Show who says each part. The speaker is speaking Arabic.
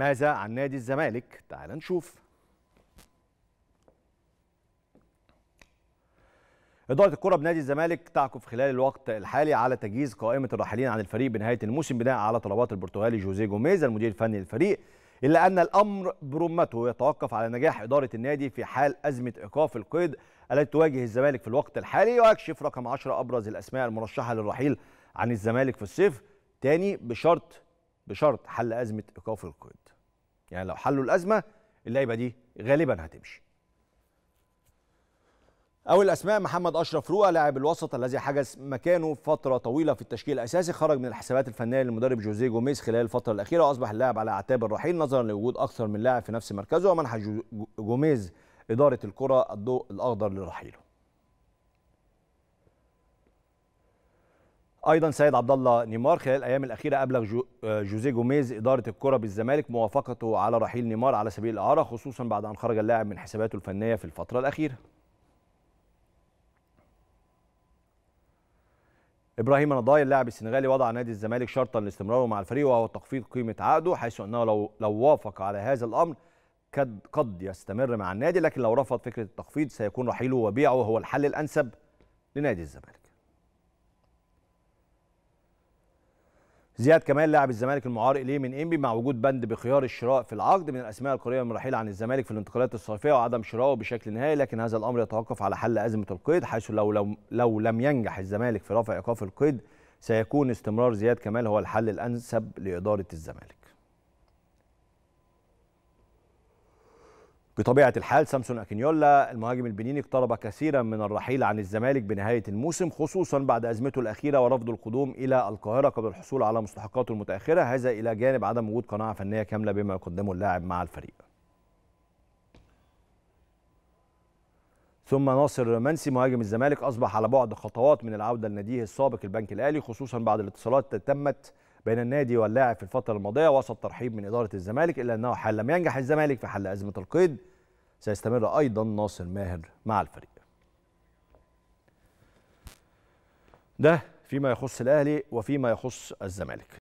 Speaker 1: ماذا عن نادي الزمالك تعال نشوف إدارة الكرة بنادي الزمالك تعكف خلال الوقت الحالي على تجهيز قائمة الراحلين عن الفريق بنهاية الموسم بناء على طلبات البرتغالي جوزيه جوميز المدير الفني للفريق إلا أن الأمر برمته يتوقف على نجاح إدارة النادي في حال أزمة إيقاف القيد التي تواجه الزمالك في الوقت الحالي ويكشف رقم 10 أبرز الأسماء المرشحة للرحيل عن الزمالك في الصيف تاني بشرط بشرط حل أزمة إيقاف القيد يعني لو حلوا الازمه اللعيبه دي غالبا هتمشي أول أسماء محمد أشرف رؤى لاعب الوسط الذي حجز مكانه فترة طويلة في التشكيل الأساسي خرج من الحسابات الفنية للمدرب جوزيه جوميز خلال الفترة الأخيرة وأصبح اللاعب على أعتاب الرحيل نظرا لوجود أكثر من لاعب في نفس مركزه ومنح جوميز إدارة الكرة الضوء الأخضر لرحيله ايضا سيد عبد الله نيمار خلال الايام الاخيره ابلغ آه، جوزيه جوميز اداره الكره بالزمالك موافقته على رحيل نيمار على سبيل الاعاره خصوصا بعد ان خرج اللاعب من حساباته الفنيه في الفتره الاخيره ابراهيم نضاي اللاعب السنغالي وضع نادي الزمالك شرطا لاستمراره مع الفريق وهو تخفيض قيمه عقده حيث انه لو لو وافق على هذا الامر قد قد يستمر مع النادي لكن لو رفض فكره التخفيض سيكون رحيله وبيعه هو الحل الانسب لنادي الزمالك زياد كمال لاعب الزمالك المعار اليه من انبي مع وجود بند بخيار الشراء في العقد من الاسماء القريبه من الرحيل عن الزمالك في الانتقالات الصيفيه وعدم شراؤه بشكل نهائي لكن هذا الامر يتوقف على حل ازمه القيد حيث لو لو لو لم ينجح الزمالك في رفع ايقاف القيد سيكون استمرار زياد كمال هو الحل الانسب لاداره الزمالك بطبيعه الحال سامسون اكينيولا المهاجم البنيني اقترب كثيرا من الرحيل عن الزمالك بنهايه الموسم خصوصا بعد ازمته الاخيره ورفض القدوم الى القاهره قبل الحصول على مستحقاته المتاخره هذا الى جانب عدم وجود قناعه فنيه كامله بما يقدمه اللاعب مع الفريق ثم ناصر منسي مهاجم الزمالك اصبح على بعد خطوات من العوده لناديه السابق البنك الاهلي خصوصا بعد الاتصالات تمت بين النادي واللاعب في الفتره الماضيه وسط ترحيب من اداره الزمالك الا انه حال لم ينجح الزمالك في حل ازمه القيد سيستمر أيضا ناصر ماهر مع الفريق ده فيما يخص الأهلي وفيما يخص الزمالك